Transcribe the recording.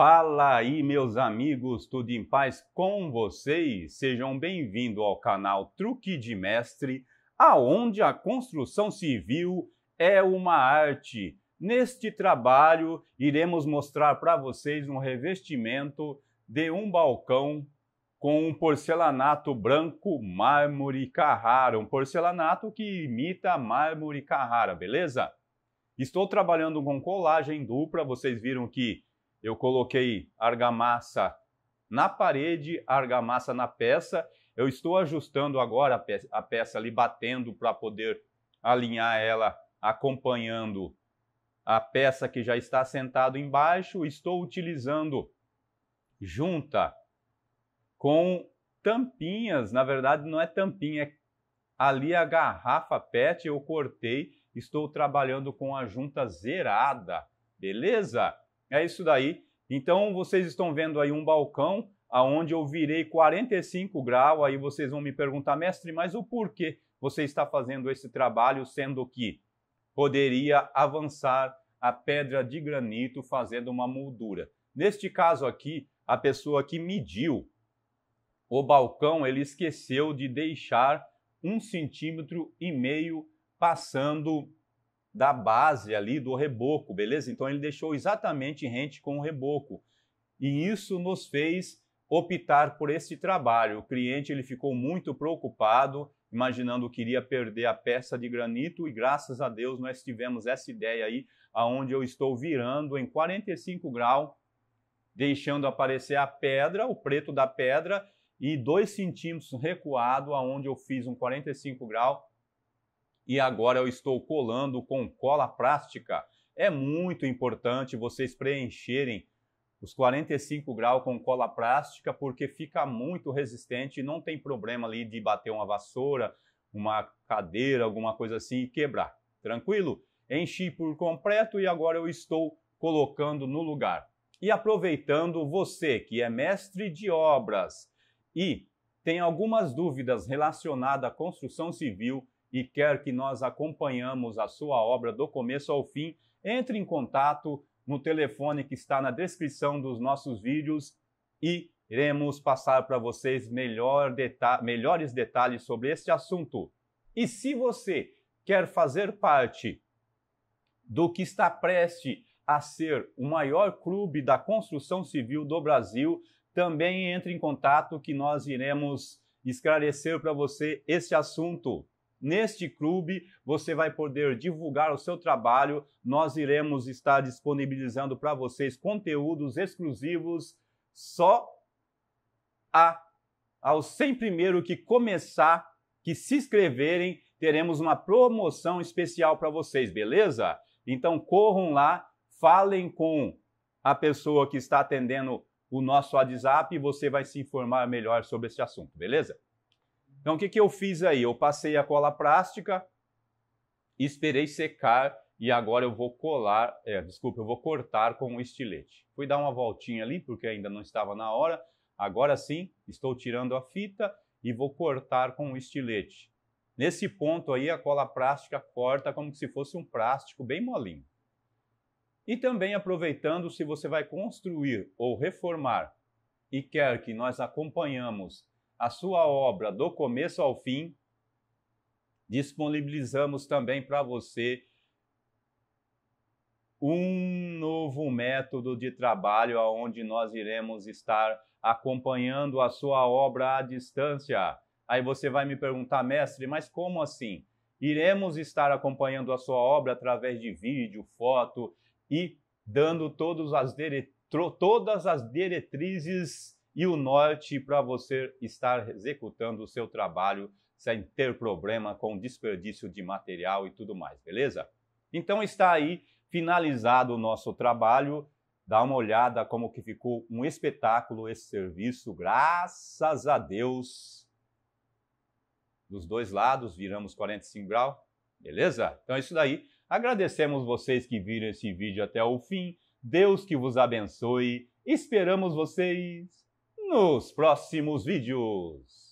Fala aí, meus amigos, tudo em paz com vocês? Sejam bem-vindos ao canal Truque de Mestre, aonde a construção civil é uma arte. Neste trabalho, iremos mostrar para vocês um revestimento de um balcão com um porcelanato branco mármore Carrara, um porcelanato que imita mármore Carrara, beleza? Estou trabalhando com colagem dupla, vocês viram que eu coloquei argamassa na parede, argamassa na peça. Eu estou ajustando agora a peça, a peça ali, batendo para poder alinhar ela, acompanhando a peça que já está sentada embaixo. Estou utilizando junta com tampinhas. Na verdade, não é tampinha, é ali a garrafa PET eu cortei. Estou trabalhando com a junta zerada, beleza? É isso daí. Então vocês estão vendo aí um balcão aonde eu virei 45 graus, aí vocês vão me perguntar, mestre, mas o porquê você está fazendo esse trabalho sendo que poderia avançar a pedra de granito fazendo uma moldura. Neste caso aqui, a pessoa que mediu o balcão, ele esqueceu de deixar um centímetro e meio passando da base ali do reboco, beleza? Então ele deixou exatamente rente com o reboco. E isso nos fez optar por esse trabalho. O cliente ele ficou muito preocupado, imaginando que iria perder a peça de granito e graças a Deus nós tivemos essa ideia aí, aonde eu estou virando em 45 graus, deixando aparecer a pedra, o preto da pedra e dois centímetros recuado, aonde eu fiz um 45 graus e agora eu estou colando com cola plástica. É muito importante vocês preencherem os 45 graus com cola plástica porque fica muito resistente e não tem problema ali de bater uma vassoura, uma cadeira, alguma coisa assim e quebrar. Tranquilo? Enchi por completo e agora eu estou colocando no lugar. E aproveitando você que é mestre de obras e tem algumas dúvidas relacionadas à construção civil, e quer que nós acompanhamos a sua obra do começo ao fim, entre em contato no telefone que está na descrição dos nossos vídeos e iremos passar para vocês melhor deta melhores detalhes sobre este assunto. E se você quer fazer parte do que está prestes a ser o maior clube da construção civil do Brasil, também entre em contato que nós iremos esclarecer para você este assunto. Neste clube, você vai poder divulgar o seu trabalho. Nós iremos estar disponibilizando para vocês conteúdos exclusivos só a ao 100 primeiro que começar, que se inscreverem, teremos uma promoção especial para vocês, beleza? Então corram lá, falem com a pessoa que está atendendo o nosso WhatsApp e você vai se informar melhor sobre esse assunto, beleza? Então, o que, que eu fiz aí? Eu passei a cola plástica, esperei secar e agora eu vou colar, é, desculpa, eu vou cortar com o estilete. Fui dar uma voltinha ali, porque ainda não estava na hora. Agora sim, estou tirando a fita e vou cortar com o estilete. Nesse ponto aí, a cola plástica corta como se fosse um plástico bem molinho. E também aproveitando, se você vai construir ou reformar e quer que nós acompanhamos a sua obra do começo ao fim, disponibilizamos também para você um novo método de trabalho onde nós iremos estar acompanhando a sua obra à distância. Aí você vai me perguntar, mestre, mas como assim? Iremos estar acompanhando a sua obra através de vídeo, foto e dando todas as, todas as diretrizes e o norte para você estar executando o seu trabalho sem ter problema com desperdício de material e tudo mais, beleza? Então está aí finalizado o nosso trabalho. Dá uma olhada como que ficou um espetáculo esse serviço, graças a Deus. Dos dois lados, viramos 45 graus, beleza? Então é isso daí. Agradecemos vocês que viram esse vídeo até o fim. Deus que vos abençoe. Esperamos vocês! nos próximos vídeos.